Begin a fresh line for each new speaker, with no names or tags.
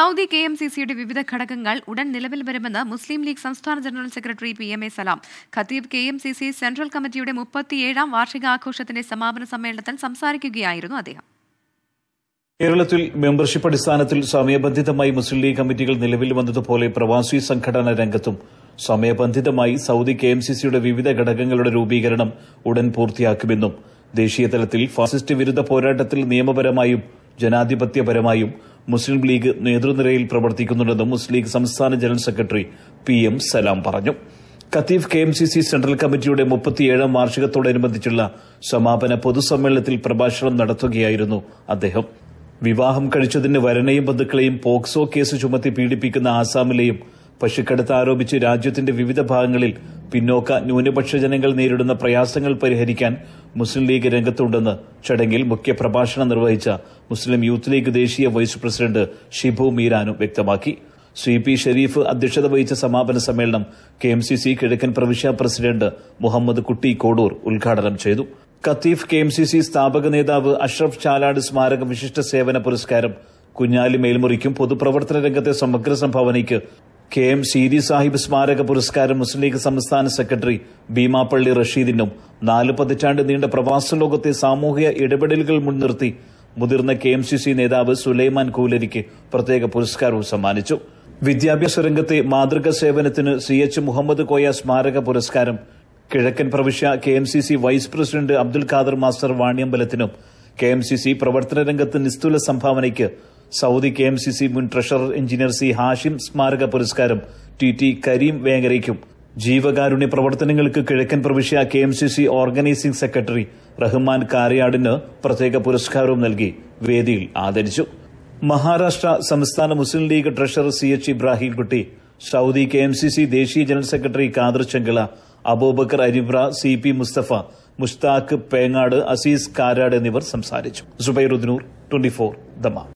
Saudi K M C സിയുടെ വിവിധ ഘടകങ്ങൾ ഉടൻ നിലവിൽ വരുമെന്ന് മുസ്ലിം ലീഗ് സംസ്ഥാന general secretary P M A Salam Qatif K M C C central കമ്മിറ്റിയുടെ മുപ്പത്തിയേഴാം വാർഷികാഘോഷത്തിന്റെ സമാപന സമ്മേളനത്തിൽ സംസാരിക്കുകയായിരുന്നു അദ്ദേഹം കേരളത്തിൽ മെമ്പർഷിപ്പ് അടിസ്ഥാനത്തിൽ സമയബന്ധിതമായി മുസ്ലിം ലീഗ് കമ്മിറ്റികൾ നിലവിൽ വന്നതുപോലെ പ്രവാസി സംഘടനാ രംഗത്തും സമയബന്ധിതമായി സൗദി കെ എം സി സിയുടെ വിവിധ ഘടകങ്ങളുടെ രൂപീകരണം ഉടൻ പൂർത്തിയാക്കുമെന്നും ദേശീയ തലത്തിൽ ഫാസിസ്റ്റ് വിരുദ്ധ പോരാട്ടത്തിൽ നിയമപരമായും ജനാധിപത്യപരമായും മുസ്ലിം ലീഗ് നേതൃനിരയിൽ പ്രവർത്തിക്കുന്നുണ്ടെന്നും മുസ്ലിം ലീഗ് സംസ്ഥാന general secretary P M Salam പറഞ്ഞു Qatif K M C C central കമ്മിറ്റിയുടെ മുപ്പത്തിയേഴാം വാർഷികത്തോടനുബന്ധിച്ചുള്ള സമാപന പൊതുസമ്മേളനത്തിൽ പ്രഭാഷണം നടത്തുകയായിരുന്നു അദ്ദേഹം വിവാഹം കഴിച്ചതിന് വരനെയും ബന്ധുക്കളെയും പോക്സോ കേസ് ചുമത്തി പീഡിപ്പിക്കുന്ന ആസാമിലെയും പശുക്കടത്ത് ആരോപിച്ച് രാജ്യത്തിന്റെ വിവിധ ഭാഗങ്ങളിൽ പിന്നോക്ക ന്യൂനപക്ഷ ജനങ്ങൾ നേരിടുന്ന പ്രയാസങ്ങൾ പരിഹരിക്കാൻ മുസ്ലിം ലീഗ് രംഗത്തുണ്ടെന്ന് ചടങ്ങിൽ മുഖ്യപ്രഭാഷണം നിർവഹിച്ച മുസ്ലിം യൂത്ത് ലീഗ് ദേശീയ വൈസ് പ്രസിഡന്റ് ഷിബു മീരാനും വ്യക്തമാക്കി സി പി ഷെരീഫ് അധ്യക്ഷത വഹിച്ച സമാപന സമ്മേളനം കെ എം സി സി കിഴക്കൻ പ്രവിശ്യ പ്രസിഡന്റ് മുഹമ്മദ് കുട്ടി കോടൂർ ഉദ്ഘാടനം ചെയ്തു Qatif K M C C സ്ഥാപക നേതാവ് അഷ്റഫ് ചാലാട് സ്മാരക വിശിഷ്ട സേവന പുരസ്കാരം കുഞ്ഞാലി മേൽമുറിക്കും പൊതുപ്രവർത്തന രംഗത്തെ സമഗ്ര സംഭാവനയ്ക്ക് കെ എം സീരി സാഹിബ് സ്മാരക പുരസ്കാരം മുസ്ലിം ലീഗ് സംസ്ഥാന സെക്രട്ടറി ഭീമാപ്പള്ളി റഷീദിനും നാല് പതിറ്റാണ്ട് നീണ്ട പ്രവാസ ലോകത്തെ സാമൂഹിക ഇടപെടലുകൾ മുൻനിർത്തി മുതിർന്ന കെ എം സി സി നേതാവ് സുലൈമാൻ കൂലരിക്ക് പ്രത്യേക പുരസ്കാരവും സമ്മാനിച്ചു വിദ്യാഭ്യാസ രംഗത്തെ മാതൃക സേവനത്തിന് സി എച്ച് മുഹമ്മദ് കോയ സ്മാരക പുരസ്കാരം കിഴക്കൻ പ്രവിശ്യ K M C C vice president Abdul Khader master വാണിയമ്പലത്തിനും കെ എം സി സി പ്രവർത്തന രംഗത്ത് നിസ്തുല സംഭാവനയ്ക്ക് Saudi K M C C മുൻ ട്രഷറർ എഞ്ചിനീയർ സി ഹാഷിം സ്മാരക പുരസ്കാരം ടി ടി കരീം വേങ്ങരയ്ക്കും ജീവകാരുണ്യ പ്രവർത്തനങ്ങൾക്ക് കിഴക്കൻ പ്രവിശ്യ K M C C organising secretary Rahman കാര്യാടിന് പ്രത്യേക പുരസ്കാരവും നൽകി വേദിയിൽ ആദരിച്ചു മഹാരാഷ്ട്ര സംസ്ഥാന Muslim League treasurer C H Ibrahimkutty Saudi K M C C ദേശീയ general secretary Khader Chengala Abubakar Aribra C P Mustafa Mushtaq Pengad Aziz Karad എന്നിവർ സംസാരിച്ചു സുബൈറുദ്നൂർ ട്വന്റി ഫോർ